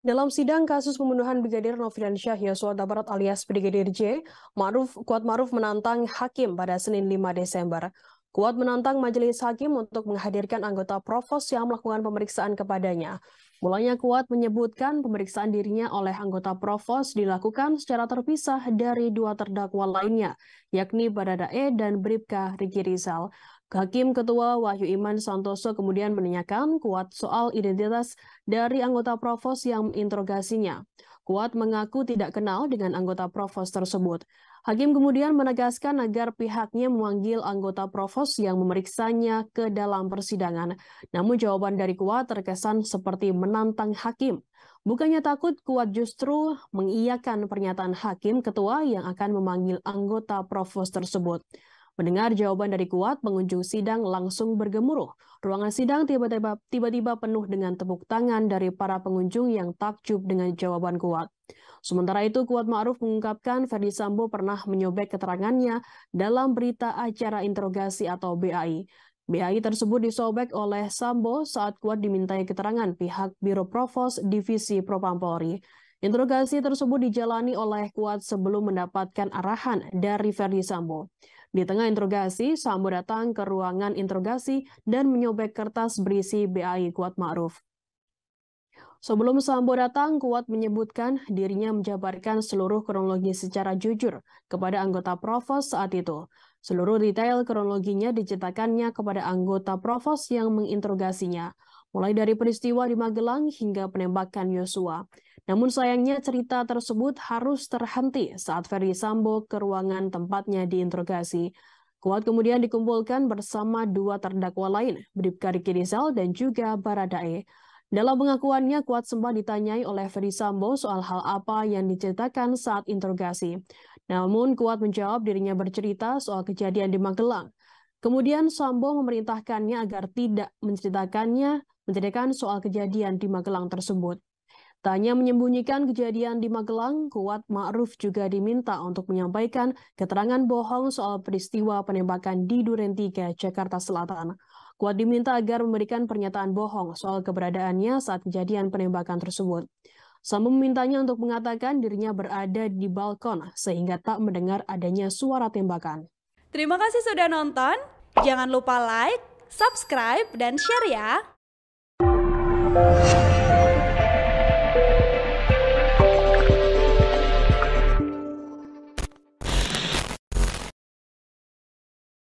Dalam sidang kasus pembunuhan Brigadir Novian Syah Yosua Barat alias Brigadir J, Maruf, Kuat Maruf menantang hakim pada Senin 5 Desember. Kuat menantang majelis hakim untuk menghadirkan anggota provos yang melakukan pemeriksaan kepadanya. Mulanya Kuat menyebutkan pemeriksaan dirinya oleh anggota provos dilakukan secara terpisah dari dua terdakwa lainnya, yakni Baradae dan Bribka Riki Rizal. Hakim Ketua Wahyu Iman Santoso kemudian menanyakan Kuat soal identitas dari anggota provos yang interogasinya. Kuat mengaku tidak kenal dengan anggota provos tersebut. Hakim kemudian menegaskan agar pihaknya memanggil anggota provos yang memeriksanya ke dalam persidangan. Namun jawaban dari Kuat terkesan seperti menantang hakim. Bukannya takut, Kuat justru mengiyakan pernyataan hakim ketua yang akan memanggil anggota provos tersebut. Mendengar jawaban dari Kuat, pengunjung sidang langsung bergemuruh. Ruangan sidang tiba-tiba penuh dengan tepuk tangan dari para pengunjung yang takjub dengan jawaban Kuat. Sementara itu, Kuat Ma'ruf mengungkapkan Ferdi Sambo pernah menyobek keterangannya dalam berita acara interogasi atau BAI. BAI tersebut disobek oleh Sambo saat Kuat dimintai keterangan pihak Biro Provos Divisi Propam Polri. Interogasi tersebut dijalani oleh Kuat sebelum mendapatkan arahan dari Ferdi Sambo. Di tengah interogasi, Sambo datang ke ruangan interogasi dan menyobek kertas berisi BAI Kuat Ma'ruf. Sebelum Sambo datang, Kuat menyebutkan dirinya menjabarkan seluruh kronologi secara jujur kepada anggota Provos saat itu. Seluruh detail kronologinya dicetakannya kepada anggota Provos yang menginterogasinya, mulai dari peristiwa di Magelang hingga penembakan Yosua. Namun sayangnya cerita tersebut harus terhenti saat Ferdi Sambo ke ruangan tempatnya diinterogasi. Kuat kemudian dikumpulkan bersama dua terdakwa lain, Bribka Riki Rizal dan juga Baradae. Dalam pengakuannya, Kuat sempat ditanyai oleh Ferdi Sambo soal hal apa yang diceritakan saat interogasi. Namun Kuat menjawab dirinya bercerita soal kejadian di Magelang. Kemudian Sambo memerintahkannya agar tidak menceritakannya menceritakan soal kejadian di Magelang tersebut. Tanya menyembunyikan kejadian di Magelang, Kuat Ma'ruf juga diminta untuk menyampaikan keterangan bohong soal peristiwa penembakan di Duren 3, Jakarta Selatan. Kuat diminta agar memberikan pernyataan bohong soal keberadaannya saat kejadian penembakan tersebut. Sama memintanya untuk mengatakan dirinya berada di balkon sehingga tak mendengar adanya suara tembakan. Terima kasih sudah nonton. Jangan lupa like, subscribe, dan share ya.